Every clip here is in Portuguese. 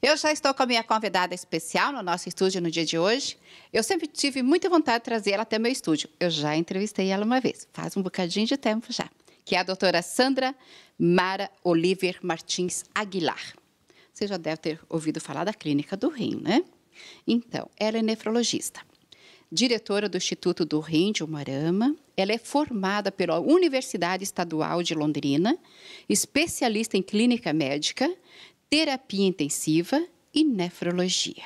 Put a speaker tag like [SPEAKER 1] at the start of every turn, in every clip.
[SPEAKER 1] Eu já estou com a minha convidada especial no nosso estúdio no dia de hoje. Eu sempre tive muita vontade de trazer ela até meu estúdio. Eu já entrevistei ela uma vez, faz um bocadinho de tempo já, que é a doutora Sandra Mara Oliver Martins Aguilar. Você já deve ter ouvido falar da Clínica do Rim, né? Então, ela é nefrologista, diretora do Instituto do Rim de Umarama. Ela é formada pela Universidade Estadual de Londrina, especialista em clínica médica, terapia intensiva e nefrologia.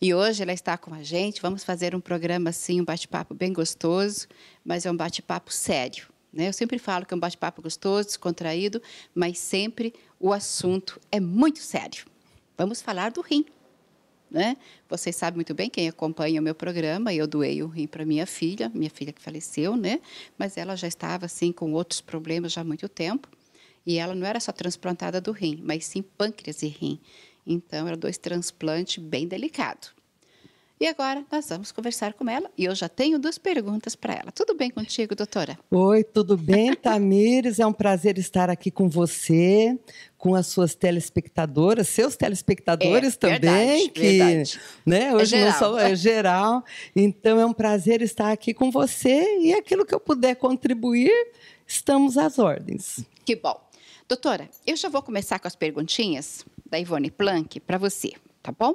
[SPEAKER 1] E hoje ela está com a gente. Vamos fazer um programa assim, um bate-papo bem gostoso, mas é um bate-papo sério. Né? Eu sempre falo que é um bate-papo gostoso, descontraído, mas sempre o assunto é muito sério. Vamos falar do rim. Né? Vocês sabem muito bem quem acompanha o meu programa, eu doei o rim para minha filha, minha filha que faleceu, né? Mas ela já estava assim com outros problemas já há muito tempo. E ela não era só transplantada do rim, mas sim pâncreas e rim. Então, eram dois transplantes bem delicados. E agora nós vamos conversar com ela e eu já tenho duas perguntas para ela. Tudo bem contigo, doutora?
[SPEAKER 2] Oi, tudo bem, Tamires? é um prazer estar aqui com você, com as suas telespectadoras, seus telespectadores é, também, verdade, que verdade. Né, é hoje é não só é geral. Então é um prazer estar aqui com você e aquilo que eu puder contribuir, estamos às ordens.
[SPEAKER 1] Que bom. Doutora, eu já vou começar com as perguntinhas da Ivone Planck para você, tá bom?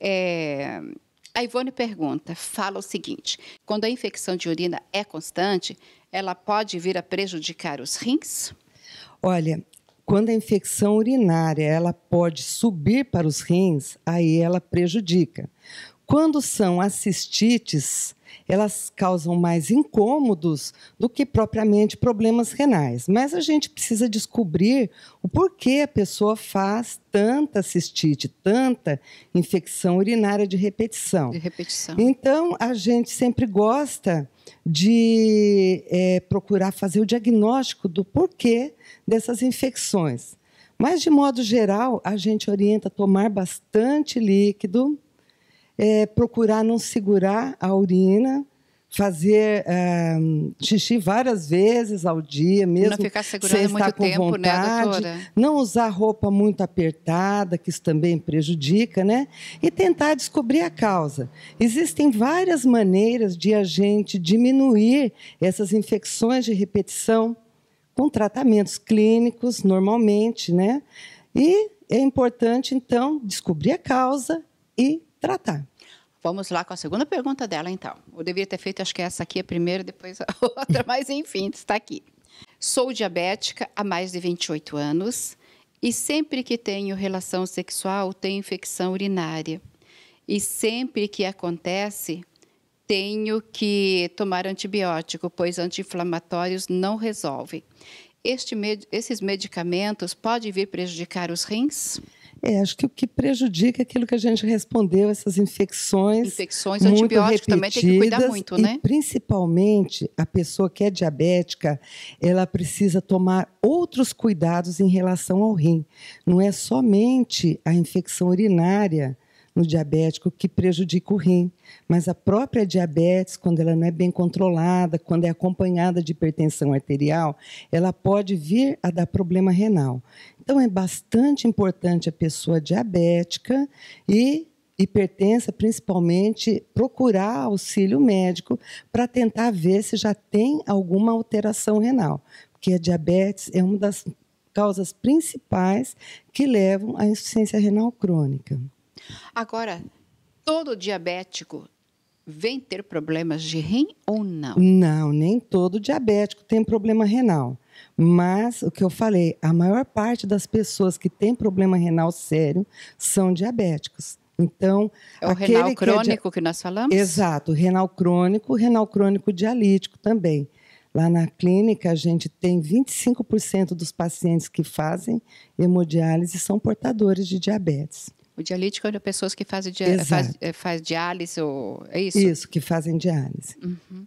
[SPEAKER 1] É, a Ivone pergunta, fala o seguinte: quando a infecção de urina é constante, ela pode vir a prejudicar
[SPEAKER 2] os rins? Olha, quando a infecção urinária ela pode subir para os rins, aí ela prejudica. Quando são assistites, elas causam mais incômodos do que propriamente problemas renais. Mas a gente precisa descobrir o porquê a pessoa faz tanta cistite, tanta infecção urinária de repetição. De repetição. Então, a gente sempre gosta de é, procurar fazer o diagnóstico do porquê dessas infecções. Mas, de modo geral, a gente orienta a tomar bastante líquido, é, procurar não segurar a urina, fazer é, xixi várias vezes ao dia, mesmo não ficar segurando sem estar muito com tempo, né, vontade, né, não usar roupa muito apertada, que isso também prejudica, né? E tentar descobrir a causa. Existem várias maneiras de a gente diminuir essas infecções de repetição com tratamentos clínicos normalmente, né? E é importante então descobrir a causa e tratar.
[SPEAKER 1] Vamos lá com a segunda pergunta dela, então. Eu devia ter feito, acho que essa aqui é a primeira, depois a outra, mas enfim, está aqui. Sou diabética há mais de 28 anos e sempre que tenho relação sexual tenho infecção urinária. E sempre que acontece, tenho que tomar antibiótico, pois anti-inflamatórios não resolve. Este, esses medicamentos podem vir prejudicar os rins?
[SPEAKER 2] É, acho que o que prejudica é aquilo que a gente respondeu, essas infecções.
[SPEAKER 1] Infecções, muito antibióticos também tem que cuidar muito, né?
[SPEAKER 2] principalmente a pessoa que é diabética, ela precisa tomar outros cuidados em relação ao rim. Não é somente a infecção urinária no diabético que prejudica o rim. Mas a própria diabetes, quando ela não é bem controlada, quando é acompanhada de hipertensão arterial, ela pode vir a dar problema renal. Então, é bastante importante a pessoa diabética e hipertensa, principalmente, procurar auxílio médico para tentar ver se já tem alguma alteração renal. Porque a diabetes é uma das causas principais que levam à insuficiência renal crônica.
[SPEAKER 1] Agora, todo diabético vem ter problemas de rim ou não?
[SPEAKER 2] Não, nem todo diabético tem problema renal. Mas o que eu falei, a maior parte das pessoas que têm problema renal sério são diabéticos. Então, é o renal crônico que, é
[SPEAKER 1] que nós falamos? Exato,
[SPEAKER 2] renal crônico, renal crônico dialítico também. Lá na clínica, a gente tem 25% dos pacientes que fazem hemodiálise são portadores de diabetes.
[SPEAKER 1] O dialítico é de pessoas que fazem dia, faz, eh, faz, diálise, ou, é isso?
[SPEAKER 2] Isso, que fazem diálise. Uhum.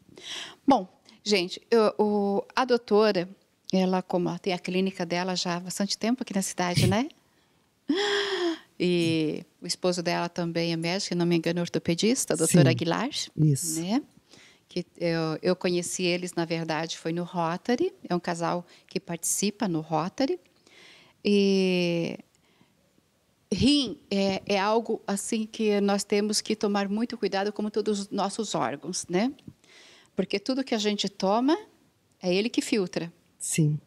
[SPEAKER 1] Bom, gente, eu, o, a doutora, ela como ela tem a clínica dela já há bastante tempo aqui na cidade, né? E o esposo dela também é médico, se não me engano, é ortopedista, a doutora Aguilar. Isso. Né? Que eu, eu conheci eles, na verdade, foi no Rotary. É um casal que participa no Rotary. E rim é, é, algo assim que nós temos que tomar muito cuidado, como todos os nossos órgãos, né? Porque tudo que a gente toma é ele que filtra. Sim.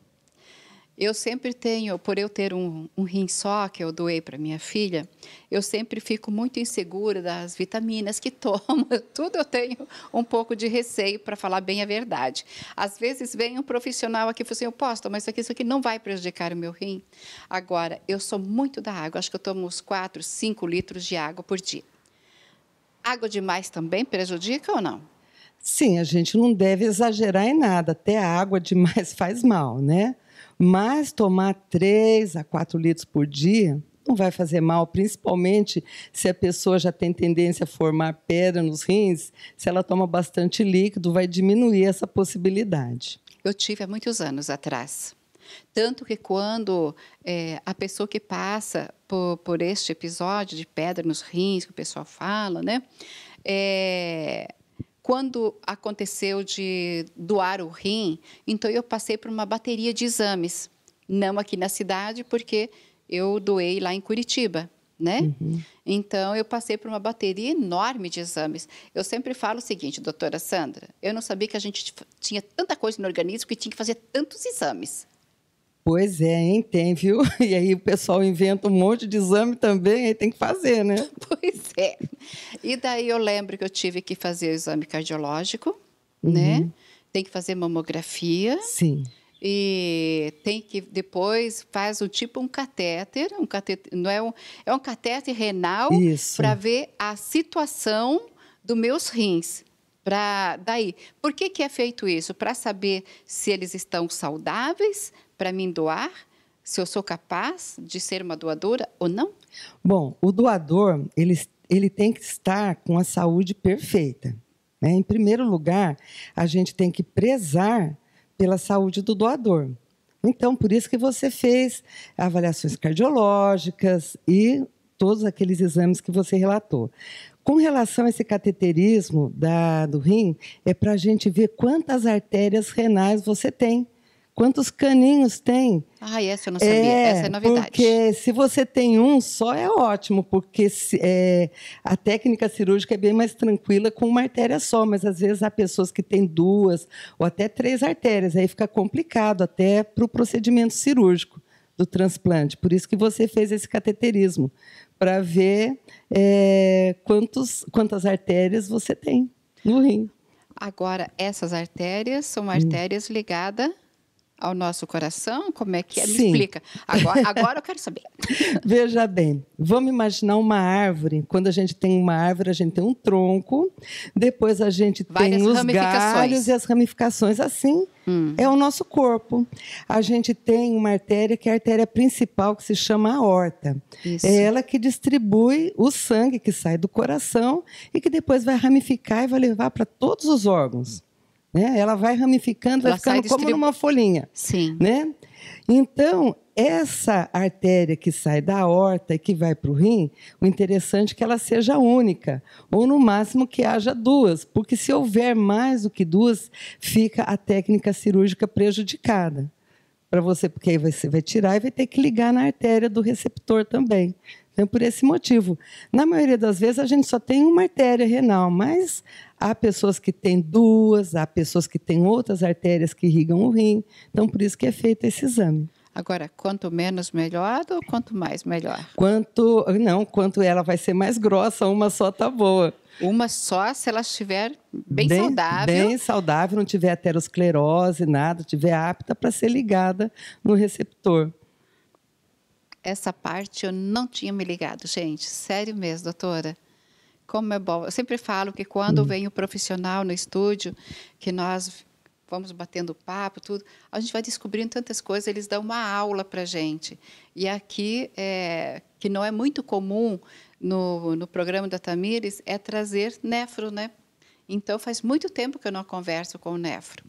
[SPEAKER 1] Eu sempre tenho, por eu ter um, um rim só que eu doei para minha filha, eu sempre fico muito insegura das vitaminas que tomo. Tudo eu tenho um pouco de receio para falar bem a verdade. Às vezes vem um profissional aqui e fala assim: eu posso tomar isso aqui, isso aqui não vai prejudicar o meu rim. Agora, eu sou muito da água, acho que eu tomo uns 4, 5 litros de água por dia. Água demais também prejudica ou
[SPEAKER 2] não? Sim, a gente não deve exagerar em nada. Até a água demais faz mal, né? Mas tomar 3 a 4 litros por dia não vai fazer mal, principalmente se a pessoa já tem tendência a formar pedra nos rins, se ela toma bastante líquido, vai diminuir essa possibilidade.
[SPEAKER 1] Eu tive há muitos anos atrás. Tanto que quando é, a pessoa que passa por, por, este episódio de pedra nos rins, que o pessoal fala, né? É, quando aconteceu de doar o rim, então eu passei por uma bateria de exames. Não aqui na cidade, porque eu doei lá em Curitiba, né? Uhum. Então eu passei por uma bateria enorme de exames. Eu sempre falo o seguinte, doutora Sandra, eu não sabia que a gente tinha tanta coisa no organismo que tinha que fazer tantos exames.
[SPEAKER 2] Pois é, hein? Tem, viu? E aí o pessoal inventa um monte de exame também, aí tem que fazer, né?
[SPEAKER 1] Pois é. E daí eu lembro que eu tive que fazer o exame cardiológico, uhum. né? Tem que fazer mamografia. Sim. E tem que depois faz o tipo um catéter, um catéter, não é um, é um catéter renal para ver a situação dos meus rins. para daí, por que, que é feito isso? Para saber se eles estão saudáveis, para mim doar? Se eu sou capaz de ser uma doadora ou não?
[SPEAKER 2] Bom, o doador, ele, ele tem que estar com a saúde perfeita. Né? Em primeiro lugar, a gente tem que prezar pela saúde do doador. Então, por isso que você fez avaliações cardiológicas e todos aqueles exames que você relatou. Com relação a esse cateterismo da, do rim, é para a gente ver quantas artérias renais você tem quantos caninhos tem.
[SPEAKER 1] Ah, essa eu não sabia, é, essa é novidade.
[SPEAKER 2] Porque se você tem um só é ótimo, porque se, é, a técnica cirúrgica é bem mais tranquila com uma artéria só, mas às vezes há pessoas que têm duas ou até três artérias, aí fica complicado até para o procedimento cirúrgico do transplante. Por isso que você fez esse cateterismo, para ver é, quantos, quantas artérias você tem no rim.
[SPEAKER 1] Agora, essas artérias são artérias ligadas ao nosso coração? Como é que é? Me Sim. explica. Agora, agora eu quero saber.
[SPEAKER 2] Veja bem, vamos imaginar uma árvore. Quando a gente tem uma árvore, a gente tem um tronco, depois a gente Várias tem os galhos e as ramificações. Assim hum. é o nosso corpo. A gente tem uma artéria que é a artéria principal, que se chama aorta. Isso. É ela que distribui o sangue que sai do coração e que depois vai ramificar e vai levar para todos os órgãos. Né? Ela vai ramificando, vai ficando como numa folhinha. Sim. Né? Então, essa artéria que sai da horta e que vai para o rim, o interessante é que ela seja única, ou no máximo que haja duas, porque se houver mais do que duas, fica a técnica cirúrgica prejudicada para você, porque aí você vai tirar e vai ter que ligar na artéria do receptor também. Então, por esse motivo. Na maioria das vezes, a gente só tem uma artéria renal, mas Há pessoas que têm duas, há pessoas que têm outras artérias que irrigam o rim. Então, por isso que é feito esse exame.
[SPEAKER 1] Agora, quanto menos melhor ou quanto mais melhor?
[SPEAKER 2] Quanto não, quanto ela vai ser mais grossa, uma só tá boa. Uma só, se ela estiver bem, bem saudável. Bem saudável, não tiver aterosclerose, nada, tiver apta para ser ligada no receptor.
[SPEAKER 1] Essa parte eu não tinha me ligado, gente. Sério mesmo, doutora. Como é bom. Eu sempre falo que quando hum. vem o um profissional no estúdio, que nós vamos batendo papo, tudo, a gente vai descobrindo tantas coisas, eles dão uma aula para gente. E aqui, é, que não é muito comum no, no programa da Tamires, é trazer nefro, né? Então, faz muito tempo que eu não converso com o nefro.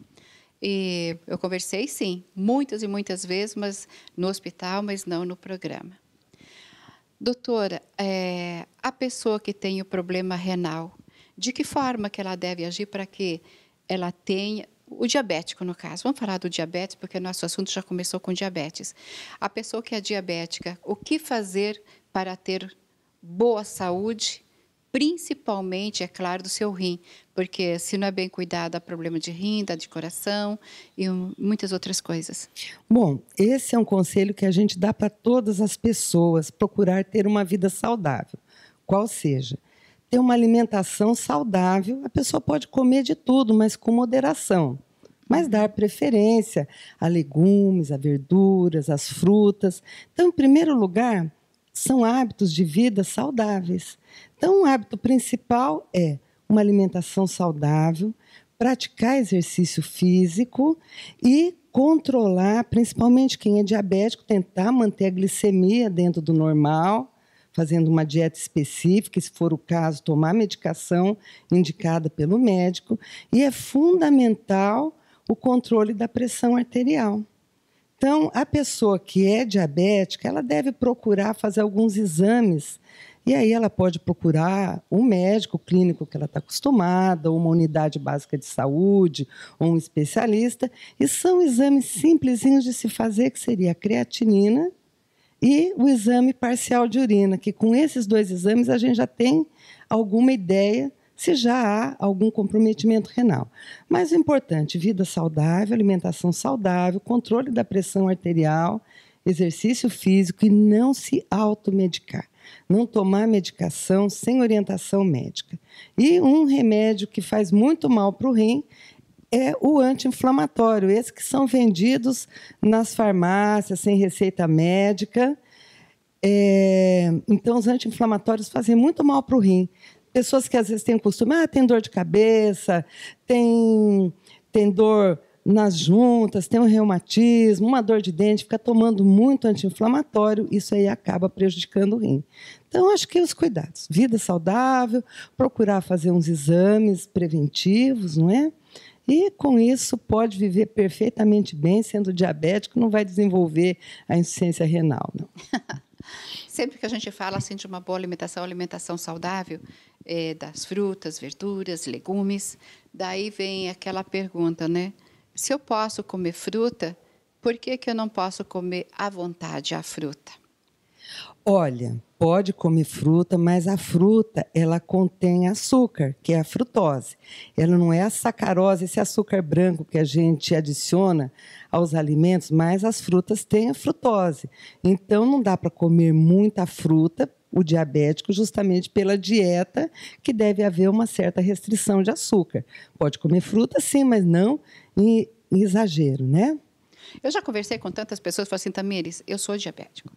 [SPEAKER 1] E eu conversei, sim, muitas e muitas vezes, mas no hospital, mas não no programa. Doutora, é, a pessoa que tem o problema renal, de que forma que ela deve agir para que ela tenha o diabético no caso. Vamos falar do diabetes porque nosso assunto já começou com diabetes. A pessoa que é diabética, o que fazer para ter boa saúde principalmente, é claro, do seu rim, porque se não é bem cuidado, há problema de rim, dá de coração e muitas outras coisas.
[SPEAKER 2] Bom, esse é um conselho que a gente dá para todas as pessoas: procurar ter uma vida saudável, qual seja. Ter uma alimentação saudável, a pessoa pode comer de tudo, mas com moderação. Mas uhum. dar preferência a legumes, a verduras, as frutas. Então, em primeiro lugar, são hábitos de vida saudáveis. Então, o um hábito principal é uma alimentação saudável, praticar exercício físico e controlar, principalmente quem é diabético, tentar manter a glicemia dentro do normal, fazendo uma dieta específica, se for o caso, tomar medicação indicada pelo médico. E é fundamental o controle da pressão arterial. Então, a pessoa que é diabética, ela deve procurar fazer alguns exames. E aí ela pode procurar um médico clínico que ela está acostumada, ou uma unidade básica de saúde, ou um especialista. E são exames simplesinhos de se fazer, que seria a creatinina e o exame parcial de urina, que com esses dois exames a gente já tem alguma ideia se já há algum comprometimento renal. Mais é importante, vida saudável, alimentação saudável, controle da pressão arterial, exercício físico e não se automedicar. Não tomar medicação sem orientação médica. E um remédio que faz muito mal para o rim é o anti-inflamatório, esses que são vendidos nas farmácias sem receita médica. É, então, os anti-inflamatórios fazem muito mal para o rim pessoas que às vezes têm o costume, ah, tem dor de cabeça, tem, tem dor nas juntas, tem um reumatismo, uma dor de dente, fica tomando muito anti-inflamatório, isso aí acaba prejudicando o rim. Então, acho que os cuidados. Vida saudável, procurar fazer uns exames preventivos, não é? E com isso pode viver perfeitamente bem, sendo diabético, não vai desenvolver a insuficiência renal, não.
[SPEAKER 1] Sempre que a gente fala assim de uma boa alimentação, alimentação saudável, é, das frutas, verduras, legumes, daí vem aquela pergunta, né? Se eu posso comer fruta, por que, que eu não posso comer à vontade a fruta?
[SPEAKER 2] Olha, pode comer fruta, mas a fruta ela contém açúcar, que é a frutose. Ela não é a sacarose, esse açúcar branco que a gente adiciona aos alimentos, mas as frutas têm a frutose. Então não dá para comer muita fruta o diabético justamente pela dieta que deve haver uma certa restrição de açúcar. Pode comer fruta sim, mas não em, em exagero, né?
[SPEAKER 1] Eu já conversei com tantas pessoas, falei assim, Tamires, eu sou diabético,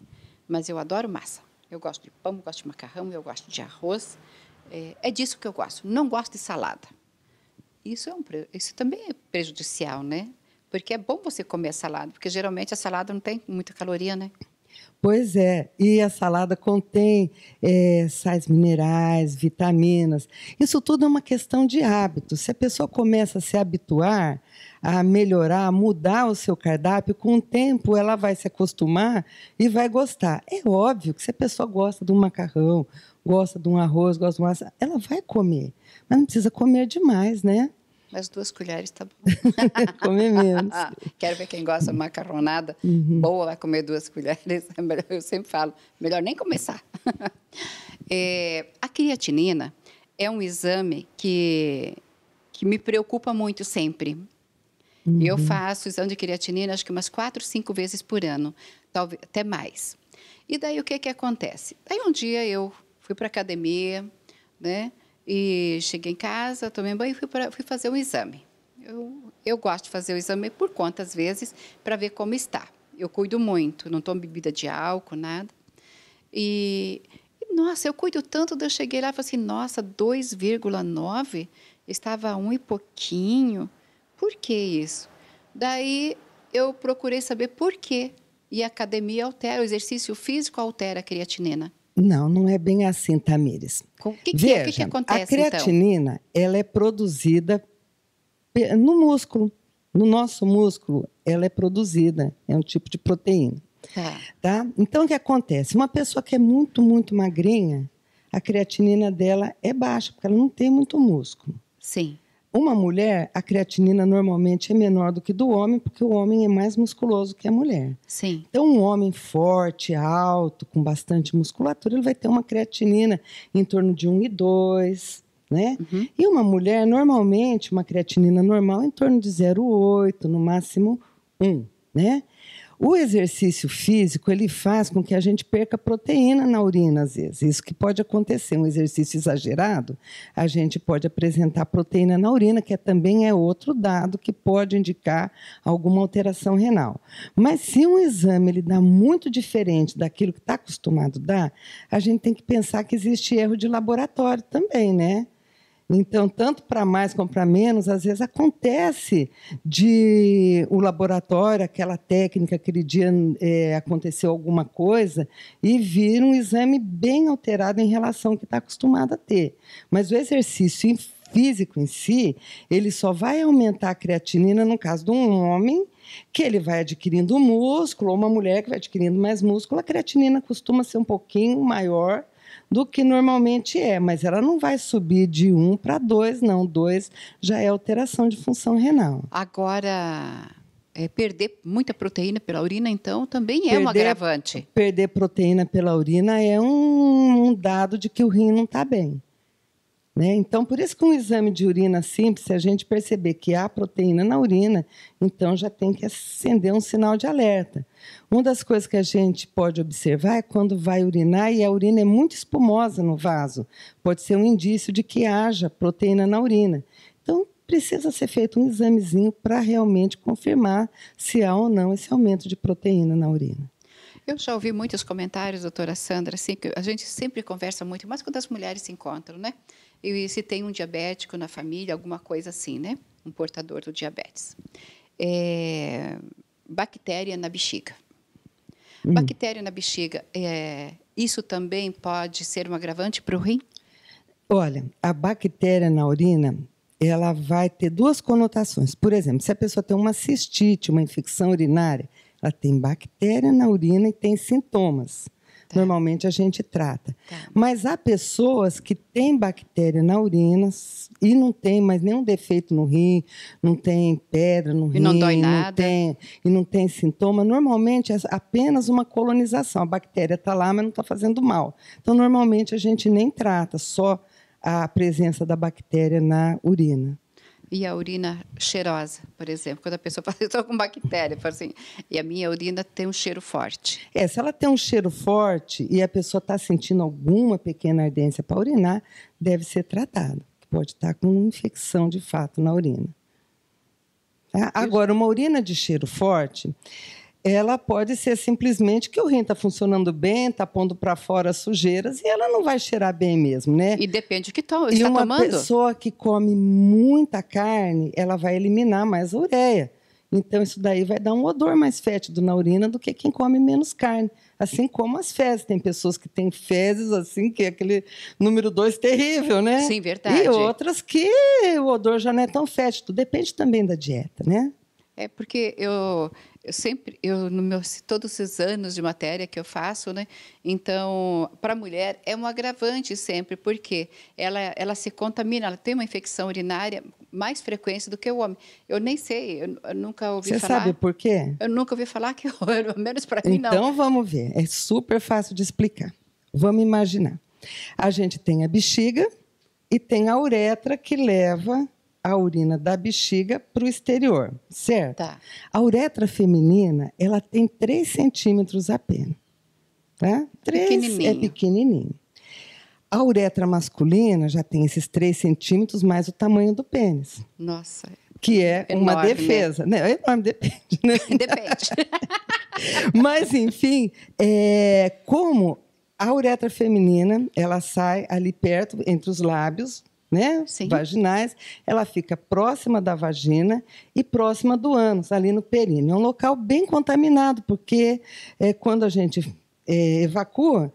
[SPEAKER 1] mas eu adoro massa. Eu gosto de pão, gosto de macarrão, eu gosto de arroz. É, é disso que eu gosto. Não gosto de salada. Isso é um, isso também é prejudicial, né? Porque é bom você comer salada, porque geralmente a salada não tem muita caloria, né?
[SPEAKER 2] Pois é, e a salada contém é, sais minerais, vitaminas. Isso tudo é uma questão de hábito. Se a pessoa começa a se habituar, a melhorar, a mudar o seu cardápio, com o tempo ela vai se acostumar e vai gostar. É óbvio que se a pessoa gosta de um macarrão, gosta de um arroz, gosta de um ela vai comer. Mas não precisa comer demais, né?
[SPEAKER 1] Mas duas colheres tá bom.
[SPEAKER 2] comer menos.
[SPEAKER 1] Ah, quero ver quem gosta de macarronada. Uhum. Boa, vai comer duas colheres. É eu sempre falo, melhor nem começar. É, a creatinina é um exame que, que me preocupa muito sempre. Uhum. Eu faço exame de creatinina acho que umas quatro, cinco vezes por ano, talvez até mais. E daí o que que acontece? Daí um dia eu fui para academia, né? E cheguei em casa, tomei banho e fui, fui fazer um exame. Eu, eu gosto de fazer o exame por quantas vezes para ver como está. Eu cuido muito, não tomo bebida de álcool, nada. E, nossa, eu cuido tanto, eu cheguei lá e falei assim, nossa, 2,9? Estava um e pouquinho. Por que isso? Daí eu procurei saber por quê. E a academia altera, o exercício físico altera a creatinina.
[SPEAKER 2] Não, não é bem assim, Tamires.
[SPEAKER 1] É o que, que, Veja, que, que acontece, A creatinina,
[SPEAKER 2] então? ela é produzida no músculo. No nosso músculo, ela é produzida. É um tipo de proteína. Tá. tá? Então, o que acontece? Uma pessoa que é muito, muito magrinha, a creatinina dela é baixa, porque ela não tem muito músculo. Sim. Uma mulher, a creatinina normalmente é menor do que do homem, porque o homem é mais musculoso que a mulher. Sim. Então, um homem forte, alto, com bastante musculatura, ele vai ter uma creatinina em torno de 1,2, e né? Uhum. E uma mulher, normalmente, uma creatinina normal em torno de 0,8, no máximo 1, né? O exercício físico ele faz com que a gente perca proteína na urina às vezes. Isso que pode acontecer, um exercício exagerado, a gente pode apresentar proteína na urina, que é, também é outro dado que pode indicar alguma alteração renal. Mas se um exame ele dá muito diferente daquilo que está acostumado a dar, a gente tem que pensar que existe erro de laboratório também, né? Então, tanto para mais como para menos, às vezes acontece de o laboratório, aquela técnica, aquele dia é, aconteceu alguma coisa e vir um exame bem alterado em relação ao que está acostumado a ter. Mas o exercício físico em si, ele só vai aumentar a creatinina no caso de um homem que ele vai adquirindo músculo, ou uma mulher que vai adquirindo mais músculo, a creatinina costuma ser um pouquinho maior do que normalmente é, mas ela não vai subir de 1 para 2, não. 2 já é alteração de função renal.
[SPEAKER 1] Agora, é, perder muita proteína pela urina, então, também é perder, um agravante.
[SPEAKER 2] Perder proteína pela urina é um, um dado de que o rim não está bem. Né? Então, por isso que um exame de urina simples, se a gente perceber que há proteína na urina, então já tem que acender um sinal de alerta. Uma das coisas que a gente pode observar é quando vai urinar e a urina é muito espumosa no vaso. Pode ser um indício de que haja proteína na urina. Então, precisa ser feito um examezinho para realmente confirmar se há ou não esse aumento de proteína na urina.
[SPEAKER 1] Eu já ouvi muitos comentários, doutora Sandra, assim, que a gente sempre conversa muito, mas quando as mulheres se encontram, né? e se tem um diabético na família, alguma coisa assim, né? Um portador do diabetes. É, bactéria na bexiga. Hum. Bactéria na bexiga, é, isso também pode ser um agravante para o rim?
[SPEAKER 2] Olha, a bactéria na urina, ela vai ter duas conotações. Por exemplo, se a pessoa tem uma cistite, uma infecção urinária, ela tem bactéria na urina e tem sintomas tá. normalmente a gente trata. Tá. Mas há pessoas que têm bactéria na urina e não tem mais nenhum defeito no rim, não tem pedra no e rim, não dói nada. Não tem, e não tem sintoma. Normalmente é apenas uma colonização. A bactéria está lá, mas não está fazendo mal. Então, normalmente a gente nem trata, só a presença da bactéria na urina
[SPEAKER 1] e a urina cheirosa, por exemplo. Quando a pessoa fala, estou com bactéria, fala assim, e a minha urina tem um cheiro forte.
[SPEAKER 2] É, se ela tem um cheiro forte e a pessoa está sentindo alguma pequena ardência para urinar, deve ser tratada, que pode estar tá com infecção de fato na urina. Tá? Agora, uma urina de cheiro forte ela pode ser simplesmente que o rim está funcionando bem, está pondo para fora sujeiras e ela não vai cheirar bem mesmo, né? E depende do que está tomando. E uma pessoa que come muita carne, ela vai eliminar mais a ureia. Então, isso daí vai dar um odor mais fétido na urina do que quem come menos carne. Assim como as fezes. Tem pessoas que têm fezes, assim, que é aquele número dois terrível, né? Sim, verdade. E outras que o odor já não é tão fétido. Depende também da dieta, né?
[SPEAKER 1] É porque eu eu sempre, eu no meu, todos esses anos de matéria que eu faço, né? Então, para a mulher é um agravante sempre, porque ela, ela se contamina, ela tem uma infecção urinária mais frequente do que o homem. Eu nem sei, eu, eu nunca ouvi Você falar. Você sabe por quê? Eu nunca ouvi falar que, pelo menos para mim, não. Então,
[SPEAKER 2] vamos ver. É super fácil de explicar. Vamos imaginar. A gente tem a bexiga e tem a uretra que leva a urina da bexiga para o exterior, certo? Tá. A uretra feminina, ela tem 3 centímetros apenas. Né? 3 é pequenininho. é pequenininho. A uretra masculina já tem esses 3 centímetros mais o tamanho do pênis. Nossa. Que é, é enorme, uma né? defesa. Né? É enorme, depende. Né? Depende. Mas, enfim, é, como a uretra feminina, ela sai ali perto, entre os lábios, né? Sim. vaginais, ela fica próxima da vagina e próxima do ânus, ali no períneo. É um local bem contaminado, porque é, quando a gente é, evacua,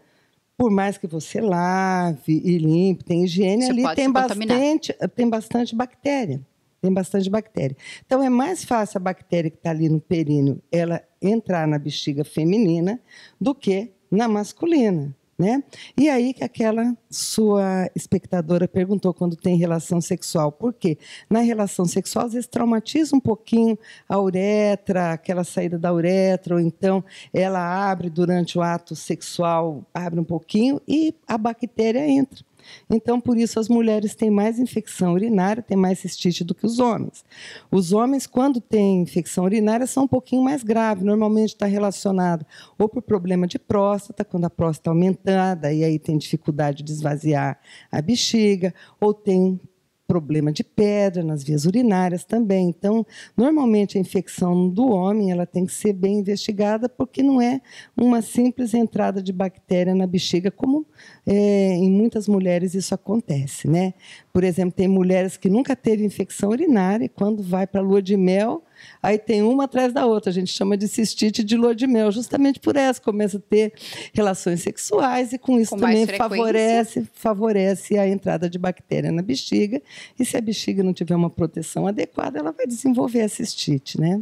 [SPEAKER 2] por mais que você lave e limpe, tem higiene, você ali tem bastante, tem bastante bactéria. Tem bastante bactéria. Então, é mais fácil a bactéria que está ali no períneo ela entrar na bexiga feminina do que na masculina. Né? E aí que aquela sua espectadora perguntou quando tem relação sexual, por quê? Na relação sexual, às vezes traumatiza um pouquinho a uretra, aquela saída da uretra, ou então ela abre durante o ato sexual, abre um pouquinho e a bactéria entra. Então, por isso, as mulheres têm mais infecção urinária, têm mais cistite do que os homens. Os homens, quando têm infecção urinária, são um pouquinho mais graves. Normalmente está relacionado ou por problema de próstata, quando a próstata é aumentada e aí tem dificuldade de esvaziar a bexiga, ou tem problema de pedra nas vias urinárias também. Então, normalmente a infecção do homem ela tem que ser bem investigada porque não é uma simples entrada de bactéria na bexiga como é, em muitas mulheres isso acontece, né? Por exemplo, tem mulheres que nunca teve infecção urinária e quando vai para a lua de mel Aí tem uma atrás da outra, a gente chama de cistite de lua de mel, justamente por essa, começa a ter relações sexuais e com isso com também favorece, favorece a entrada de bactéria na bexiga. E se a bexiga não tiver uma proteção adequada, ela vai desenvolver a cistite, né?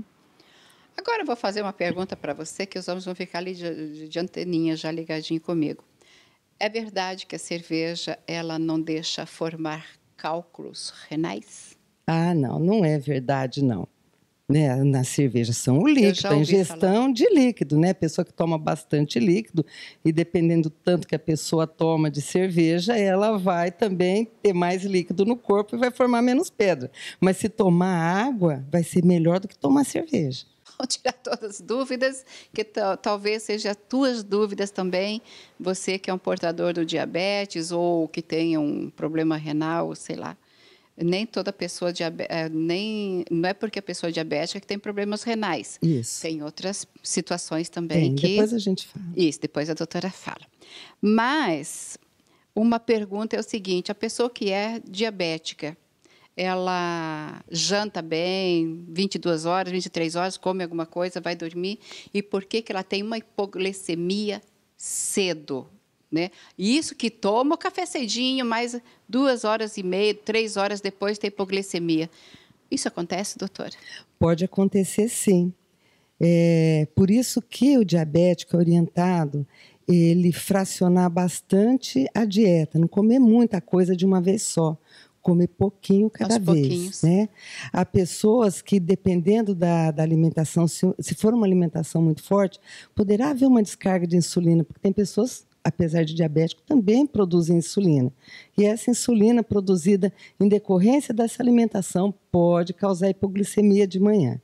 [SPEAKER 1] Agora eu vou fazer uma pergunta para você que os homens vão ficar ali de, de anteninha já ligadinho comigo. É verdade que a cerveja ela não deixa formar cálculos renais?
[SPEAKER 2] Ah, não, não é verdade não né, na cerveja são o líquido, a ingestão falar. de líquido, né? Pessoa que toma bastante líquido e dependendo tanto que a pessoa toma de cerveja, ela vai também ter mais líquido no corpo e vai formar menos pedra. Mas se tomar água, vai ser melhor do que tomar cerveja.
[SPEAKER 1] Vou tirar todas as dúvidas, que talvez seja as tuas dúvidas também. Você que é um portador do diabetes ou que tem um problema renal, sei lá nem toda pessoa diabética, nem não é porque a pessoa é diabética que tem problemas renais. Isso. Tem outras situações também tem, que depois a gente fala. Isso, depois a doutora fala. Mas uma pergunta é o seguinte, a pessoa que é diabética, ela janta bem, 22 horas, 23 horas, come alguma coisa, vai dormir, e por que que ela tem uma hipoglicemia cedo? Né? Isso que toma o café cedinho, mais duas horas e meia, três horas depois tem hipoglicemia. Isso acontece, doutora?
[SPEAKER 2] Pode acontecer, sim. É, por isso que o diabético é orientado ele fracionar bastante a dieta, não comer muita coisa de uma vez só, comer pouquinho cada Aos vez. Pouquinhos. Né? Há pessoas que, dependendo da, da alimentação, se, se, for uma alimentação muito forte, poderá haver uma descarga de insulina, porque tem pessoas apesar de diabético, também produzem insulina. E essa insulina produzida em decorrência dessa alimentação pode causar hipoglicemia de manhã.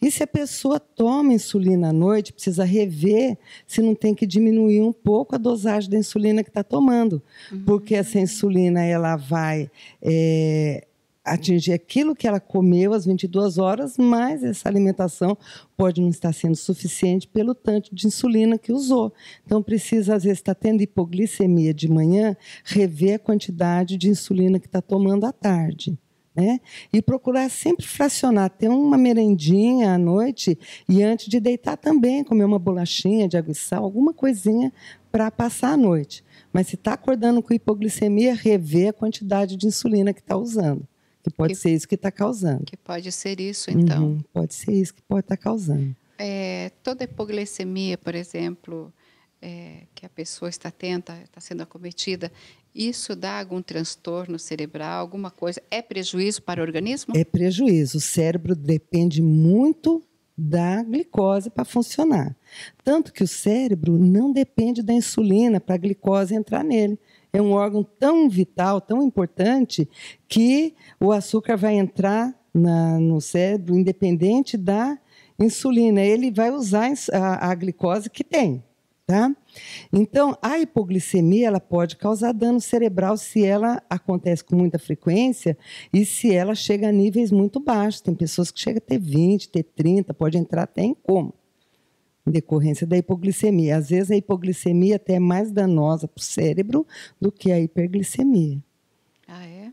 [SPEAKER 2] E se a pessoa toma insulina à noite, precisa rever se não tem que diminuir um pouco a dosagem da insulina que está tomando, uhum. porque essa insulina ela vai é, atingir aquilo que ela comeu às 22 horas, mas essa alimentação pode não estar sendo suficiente pelo tanto de insulina que usou. Então, precisa, às vezes, estar tá tendo hipoglicemia de manhã, rever a quantidade de insulina que está tomando à tarde. Né? E procurar sempre fracionar, ter uma merendinha à noite e antes de deitar também, comer uma bolachinha de água e sal, alguma coisinha para passar a noite. Mas se está acordando com hipoglicemia, rever a quantidade de insulina que está usando. Que pode que, ser isso que está causando. Que
[SPEAKER 1] pode ser isso, uhum, então. Uhum,
[SPEAKER 2] pode ser isso que pode estar tá causando.
[SPEAKER 1] É, toda hipoglicemia, por exemplo, é, que a pessoa está atenta, está tá sendo acometida, isso dá algum transtorno cerebral, alguma coisa? É prejuízo para o organismo? É
[SPEAKER 2] prejuízo. O cérebro depende muito da glicose para funcionar. Tanto que o cérebro não depende da insulina para a glicose entrar nele. É um órgão tão vital, tão importante, que o açúcar vai entrar na, no cérebro independente da insulina. Ele vai usar a, a glicose que tem. Tá? Então, a hipoglicemia ela pode causar dano cerebral se ela acontece com muita frequência e se ela chega a níveis muito baixos. Tem pessoas que chegam a ter 20, ter 30, pode entrar até em coma decorrência da hipoglicemia. Às vezes a hipoglicemia até é mais danosa para o cérebro do que a hiperglicemia.
[SPEAKER 1] Ah, é?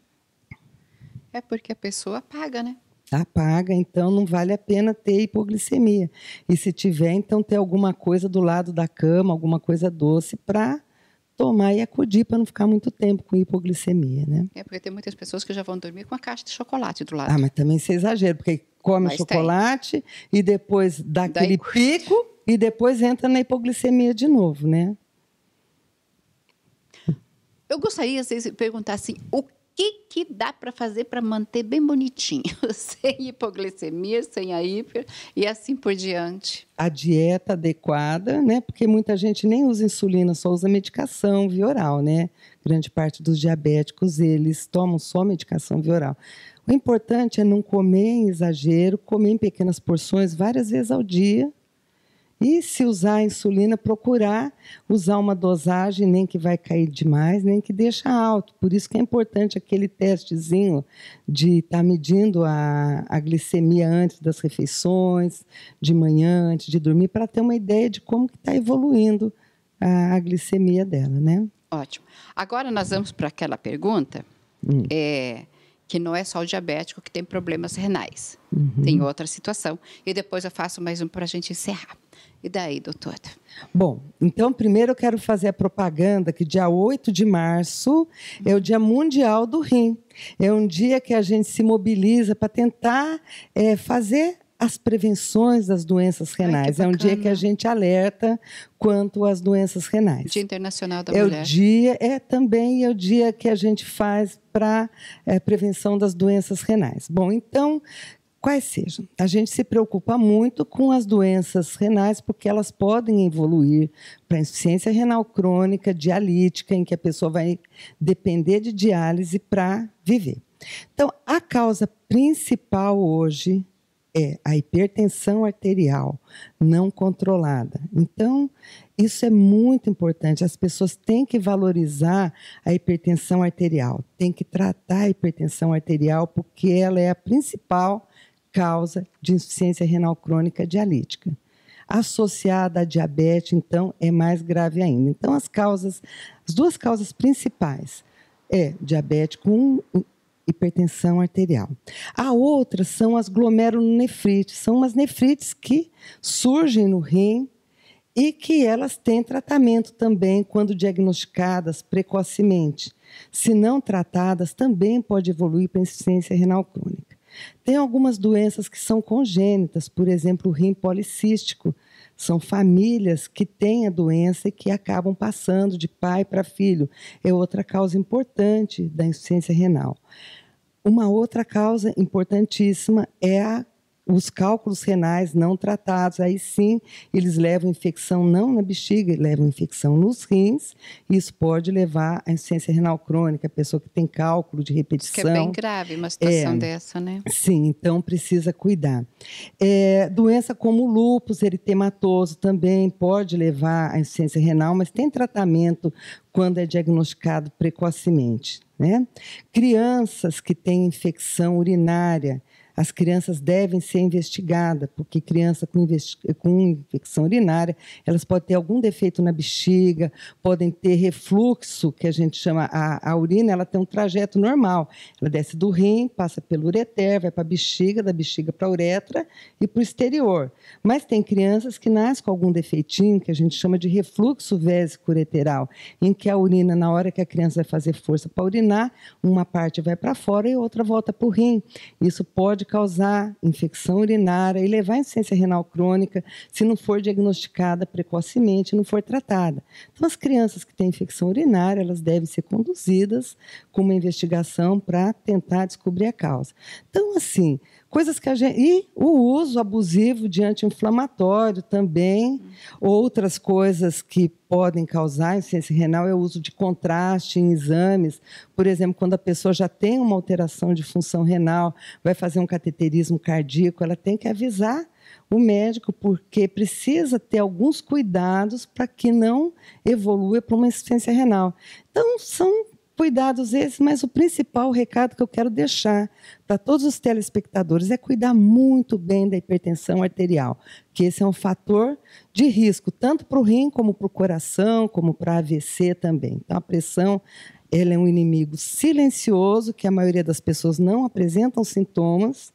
[SPEAKER 1] É porque a pessoa apaga, né?
[SPEAKER 2] Apaga, então não vale a pena ter hipoglicemia. E se tiver, então ter alguma coisa do lado da cama, alguma coisa doce para tomar e acudir para não ficar muito tempo com hipoglicemia, né?
[SPEAKER 1] É, porque tem muitas pessoas que já vão dormir com a caixa de chocolate do lado. Ah, mas
[SPEAKER 2] também você é exagera porque come mas chocolate tem. e depois dá Daí... aquele pico e depois entra na hipoglicemia de novo, né?
[SPEAKER 1] Eu gostaria, às vezes, de perguntar assim, o que, que dá para fazer para manter bem bonitinho, sem hipoglicemia, sem a hiper e assim por diante?
[SPEAKER 2] A dieta adequada, né? Porque muita gente nem usa insulina, só usa medicação via oral, né? Grande parte dos diabéticos, eles tomam só medicação via oral. O importante é não comer em exagero, comer em pequenas porções várias vezes ao dia, e se usar a insulina, procurar usar uma dosagem nem que vai cair demais, nem que deixa alto. Por isso que é importante aquele testezinho de estar tá medindo a, a glicemia antes das refeições, de manhã, antes de dormir, para ter uma ideia de como que está evoluindo a, a, glicemia dela, né? Ótimo. Agora
[SPEAKER 1] nós vamos para aquela pergunta. Hum. É, que não é só o diabético que tem problemas renais. Uhum. Tem outra situação. E depois eu faço mais um para a gente encerrar. E daí,
[SPEAKER 2] doutora? Bom, então primeiro eu quero fazer a propaganda que dia 8 de março é o Dia Mundial do Rim. É um dia que a gente se mobiliza para tentar é, fazer as prevenções das doenças renais. Ai, é um dia que a gente alerta quanto às doenças renais. Dia
[SPEAKER 1] Internacional da é Mulher. O
[SPEAKER 2] dia, é também é o dia que a gente faz para é, prevenção das doenças renais. Bom, então, quais sejam. A gente se preocupa muito com as doenças renais, porque elas podem evoluir para insuficiência renal crônica, dialítica, em que a pessoa vai depender de diálise para viver. Então, a causa principal hoje é a hipertensão arterial não controlada. Então, isso é muito importante. As pessoas têm que valorizar a hipertensão arterial, têm que tratar a hipertensão arterial, porque ela é a principal causa de insuficiência renal crônica dialítica. Associada à diabetes, então, é mais grave ainda. Então, as causas, as duas causas principais é diabetes com hipertensão arterial. A outra são as glomerulonefrites, são umas nefrites que surgem no rim e que elas têm tratamento também quando diagnosticadas precocemente. Se não tratadas, também pode evoluir para insuficiência renal crônica. Tem algumas doenças que são congênitas, por exemplo, o rim policístico, são famílias que têm a doença e que acabam passando de pai para filho. É outra causa importante da insuficiência renal. Uma outra causa importantíssima é a os cálculos renais não tratados, aí sim eles levam infecção não na bexiga, levam infecção nos rins, e isso pode levar à insuficiência renal crônica, a pessoa que tem cálculo de repetição. Que é bem grave
[SPEAKER 1] uma situação é, dessa, né?
[SPEAKER 2] Sim, então precisa cuidar. É, doença como lúpus eritematoso também pode levar à insuficiência renal, mas tem tratamento quando é diagnosticado precocemente. Né? Crianças que têm infecção urinária, as crianças devem ser investigadas, porque criança com, com infecção urinária, elas podem ter algum defeito na bexiga, podem ter refluxo, que a gente chama a, a urina, ela tem um trajeto normal. Ela desce do rim, passa pelo ureter, vai para a bexiga, da bexiga para a uretra e para o exterior. Mas tem crianças que nascem com algum defeitinho, que a gente chama de refluxo vésico ureteral, em que a urina, na hora que a criança vai fazer força para urinar, uma parte vai para fora e outra volta para o rim. Isso pode pode causar infecção urinária e levar à insuficiência renal crônica se não for diagnosticada precocemente, não for tratada. Então, as crianças que têm infecção urinária, elas devem ser conduzidas com uma investigação para tentar descobrir a causa. Então, assim, coisas que a gente. E o uso abusivo de anti-inflamatório também. Outras coisas que podem causar insuficiência renal é o uso de contraste em exames. Por exemplo, quando a pessoa já tem uma alteração de função renal, vai fazer um cateterismo cardíaco, ela tem que avisar o médico, porque precisa ter alguns cuidados para que não evolua para uma insuficiência renal. Então, são Cuidados esses, mas o principal recado que eu quero deixar para todos os telespectadores é cuidar muito bem da hipertensão arterial, que esse é um fator de risco, tanto para o rim, como para o coração, como para AVC também. Então, a pressão ela é um inimigo silencioso, que a maioria das pessoas não apresentam sintomas,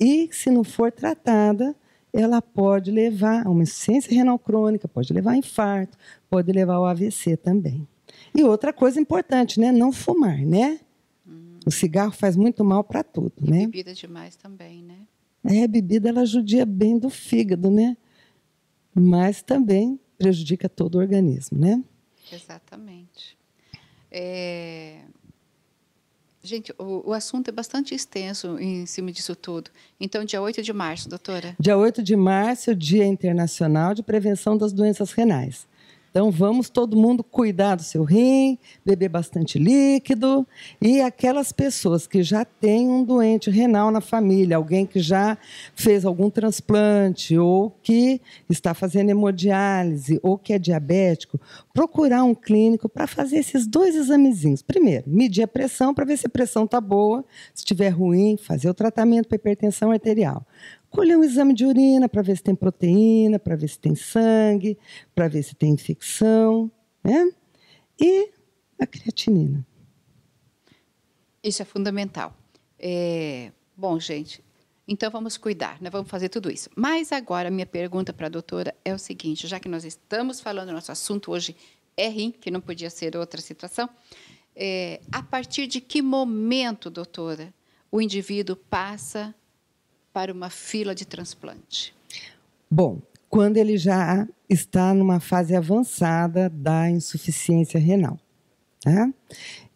[SPEAKER 2] e se não for tratada, ela pode levar a uma insuficiência renal crônica, pode levar a infarto, pode levar ao AVC também. E outra coisa importante, né? Não fumar, né? Hum. O cigarro faz muito mal para tudo, e né?
[SPEAKER 1] Bebida demais também, né?
[SPEAKER 2] É, a bebida ela judia bem do fígado, né? Mas também prejudica todo o organismo, né?
[SPEAKER 1] Exatamente. É... Gente, o, o, assunto é bastante extenso em cima disso tudo. Então, dia 8 de março, doutora?
[SPEAKER 2] Dia 8 de março, Dia Internacional de Prevenção das Doenças Renais. Então vamos todo mundo cuidar do seu rim, beber bastante líquido e aquelas pessoas que já têm um doente renal na família, alguém que já fez algum transplante ou que está fazendo hemodiálise ou que é diabético, procurar um clínico para fazer esses dois examezinhos. Primeiro, medir a pressão para ver se a pressão está boa, se estiver ruim, fazer o tratamento para hipertensão arterial colher um exame de urina para ver se tem proteína, para ver se tem sangue, para ver se tem infecção, né? E a creatinina.
[SPEAKER 1] Isso é fundamental. É... Bom, gente, então vamos cuidar, né? vamos fazer tudo isso. Mas agora, minha pergunta para a doutora é o seguinte: já que nós estamos falando, nosso assunto hoje é rim, que não podia ser outra situação. É, a partir de que momento, doutora, o indivíduo passa para uma fila de transplante?
[SPEAKER 2] Bom, quando ele já está numa fase avançada da insuficiência renal. Né?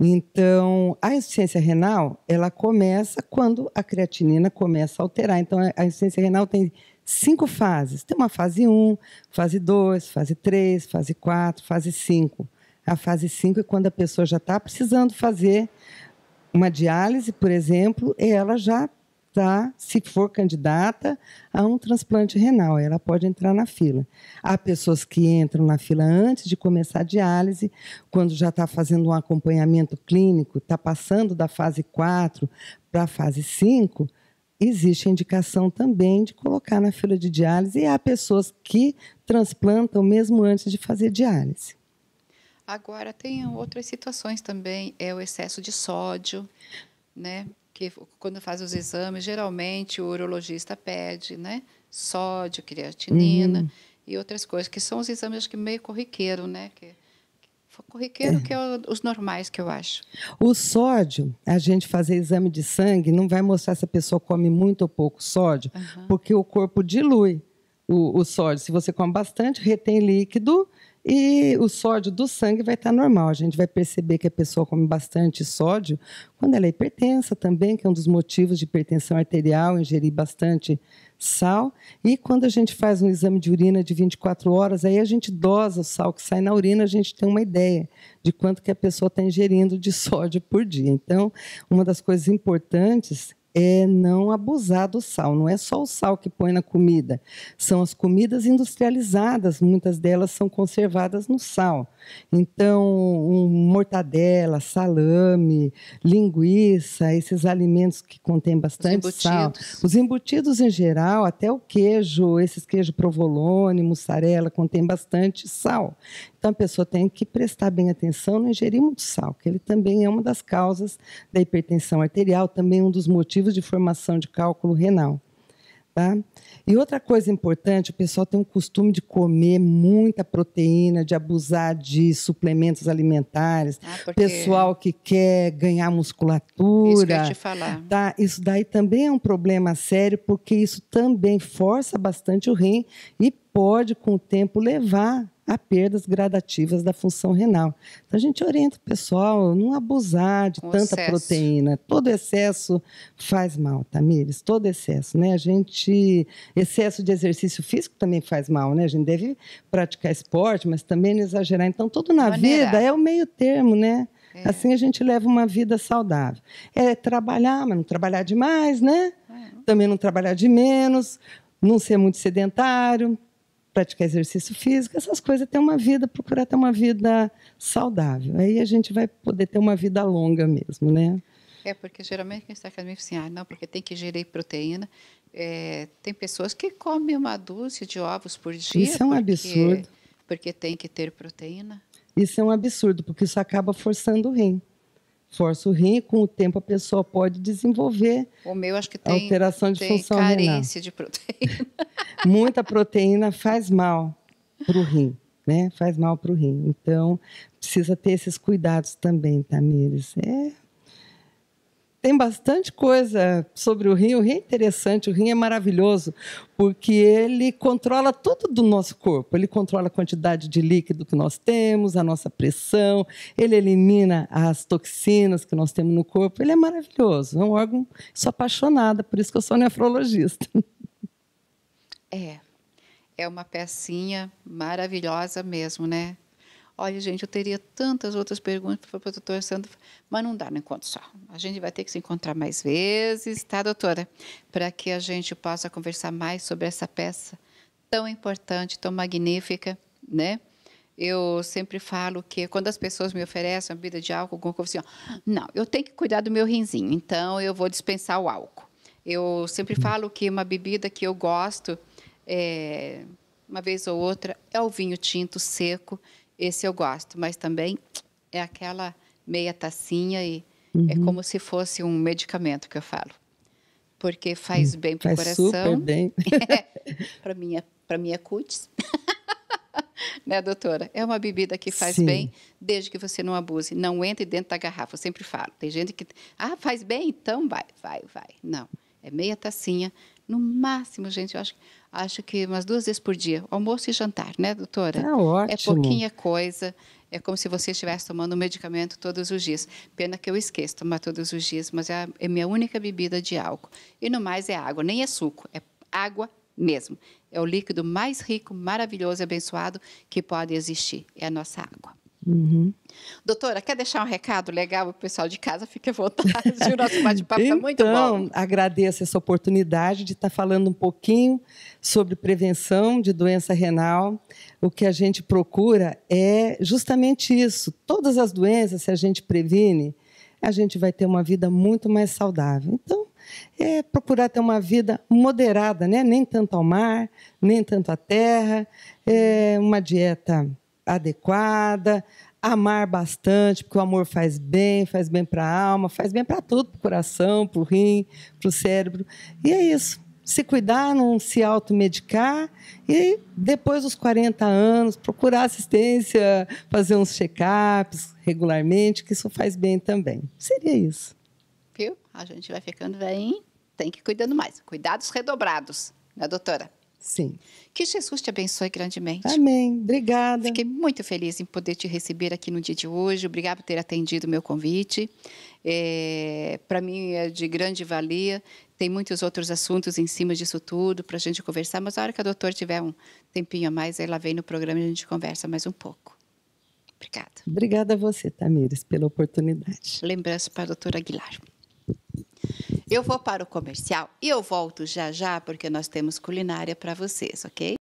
[SPEAKER 2] Então, a insuficiência renal, ela começa quando a creatinina começa a alterar. Então, a insuficiência renal tem cinco fases. Tem uma fase 1, fase 2, fase 3, fase 4, fase 5. A fase 5 é quando a pessoa já está precisando fazer uma diálise, por exemplo, e ela já tá, se for candidata a um transplante renal, ela pode entrar na fila. Há pessoas que entram na fila antes de começar a diálise, quando já está fazendo um acompanhamento clínico, está passando da fase 4 para a fase 5, existe a indicação também de colocar na fila de diálise e há pessoas que transplantam mesmo antes de fazer diálise.
[SPEAKER 1] Agora tem outras situações também, é o excesso de sódio, né? que quando faz os exames, geralmente o urologista pede, né? Sódio, creatinina uhum. e outras coisas, que são os exames que meio corriqueiro, né? Que, corriqueiro é. que é os normais que eu acho.
[SPEAKER 2] O sódio, a gente fazer exame de sangue não vai mostrar se a pessoa come muito ou pouco sódio, uhum. porque o corpo dilui o, o, sódio. Se você come bastante, retém líquido e o sódio do sangue vai estar normal. A gente vai perceber que a pessoa come bastante sódio quando ela é hipertensa também, que é um dos motivos de hipertensão arterial, ingerir bastante sal. E quando a gente faz um exame de urina de 24 horas, aí a gente dosa o sal que sai na urina, a gente tem uma ideia de quanto que a pessoa está ingerindo de sódio por dia. Então, uma das coisas importantes é não abusar do sal. Não é só o sal que põe na comida, são as comidas industrializadas, muitas delas são conservadas no sal. Então, um mortadela, salame, linguiça, esses alimentos que contêm bastante os sal. Os embutidos em geral, até o queijo, esses queijos provolone, mussarela, contém bastante sal. Então, a pessoa tem que prestar bem atenção no ingerir muito sal, que ele também é uma das causas da hipertensão arterial, também um dos motivos de formação de cálculo renal. Tá? E outra coisa importante, o pessoal tem o costume de comer muita proteína, de abusar de suplementos alimentares. Ah, porque... Pessoal que quer ganhar musculatura. Isso que eu te falar. Tá? Isso daí também é um problema sério, porque isso também força bastante o rim e pode, com o tempo, levar a perdas gradativas da função renal. Então, a gente orienta o pessoal a não abusar de o tanta excesso. proteína. Todo excesso faz mal, Tamires, tá, todo excesso. Né? A gente, excesso de exercício físico também faz mal, né? A gente deve praticar esporte, mas também não exagerar. Então, tudo na vida é o meio termo, né? É. Assim a gente leva uma vida saudável. É trabalhar, mas não trabalhar demais, né? É. Também não trabalhar de menos, não ser muito sedentário, praticar exercício físico, essas coisas, ter uma vida, procurar ter uma vida saudável. Aí a gente vai poder ter uma vida longa mesmo, né?
[SPEAKER 1] É, porque geralmente quem está academia assim, ah, não, porque tem que gerir proteína. É, tem pessoas que comem uma dúzia de ovos por dia. Isso é um porque, absurdo. Porque tem que ter proteína.
[SPEAKER 2] Isso é um absurdo, porque isso acaba forçando o rim força o rim, e com o tempo a pessoa pode desenvolver o meu acho que tem, alteração de tem função carência renal. de
[SPEAKER 1] proteína.
[SPEAKER 2] Muita proteína faz mal para o rim, né? Faz mal para o rim. Então precisa ter esses cuidados também, Tamires. É tem bastante coisa sobre o rim. O rim é interessante, o rim é maravilhoso, porque ele controla tudo do nosso corpo. Ele controla a quantidade de líquido que nós temos, a nossa pressão, ele elimina as toxinas que nós temos no corpo. Ele é maravilhoso. É um órgão, sou apaixonada, por isso que eu sou nefrologista.
[SPEAKER 1] É. É uma pecinha maravilhosa mesmo, né? Olha, gente, eu teria tantas outras perguntas para o doutor Sandro, mas não dá no encontro só. A gente vai ter que se encontrar mais vezes, tá, doutora? Para que a gente possa conversar mais sobre essa peça tão importante, tão magnífica, né? Eu sempre falo que quando as pessoas me oferecem uma bebida de álcool, alguma coisa assim, não, eu tenho que cuidar do meu rinzinho, então eu vou dispensar o álcool. Eu sempre uhum. falo que uma bebida que eu gosto, é, uma vez ou outra, é o vinho tinto seco, esse eu gosto, mas também é aquela meia tacinha e é uhum. é como se fosse um medicamento que eu falo. Porque faz hum, bem para o coração. Super bem. É, para minha, para minha cutis. né, doutora? É uma bebida que faz Sim. bem, desde que você não abuse. Não entre dentro da garrafa, eu sempre falo. Tem gente que, ah, faz bem, então vai, vai, vai. Não, é meia tacinha, no máximo, gente, eu acho, acho que umas duas vezes por dia, almoço e jantar, né, doutora? Tá é ótimo. É pouquinha coisa. É como se você estivesse tomando um medicamento todos os dias. Pena que eu esqueço tomar todos os dias, mas é, a, é minha única bebida de álcool. E no mais é água, nem é suco, é água mesmo. É o líquido mais rico, maravilhoso e abençoado que pode existir. É a nossa água. Uhum. Doutora, quer deixar um recado legal para o pessoal de casa? Fique à vontade, o nosso bate-papo está então, muito bom. Então,
[SPEAKER 2] agradeço essa oportunidade de estar tá falando um pouquinho sobre prevenção de doença renal. O que a gente procura é justamente isso. Todas as doenças, se a gente previne, a gente vai ter uma vida muito mais saudável. Então, é procurar ter uma vida moderada, né? nem tanto ao mar, nem tanto à terra, é uma dieta adequada, amar bastante, porque o amor faz bem, faz bem para a alma, faz bem para tudo, para o coração, para o rim, para o cérebro. E é isso. Se cuidar, não se automedicar e depois dos 40 anos, procurar assistência, fazer uns check-ups regularmente, que isso faz bem também. Seria isso.
[SPEAKER 1] Viu? A gente vai ficando bem, tem que ir cuidando mais. Cuidados redobrados, né, doutora? Sim. Que Jesus te abençoe grandemente. Amém. Obrigada. Fiquei muito feliz em poder te receber aqui no dia de hoje. Obrigada por ter atendido o meu convite. É, para mim é de grande valia. Tem muitos outros assuntos em cima disso tudo para a gente conversar, mas a hora que a doutora tiver um tempinho a mais, ela vem no programa e a gente conversa mais um pouco.
[SPEAKER 2] Obrigada. Obrigada a você, Tamires, pela oportunidade.
[SPEAKER 1] Lembrança para a doutora Aguilar. Eu vou para o comercial e eu volto já já porque nós temos culinária para vocês, ok?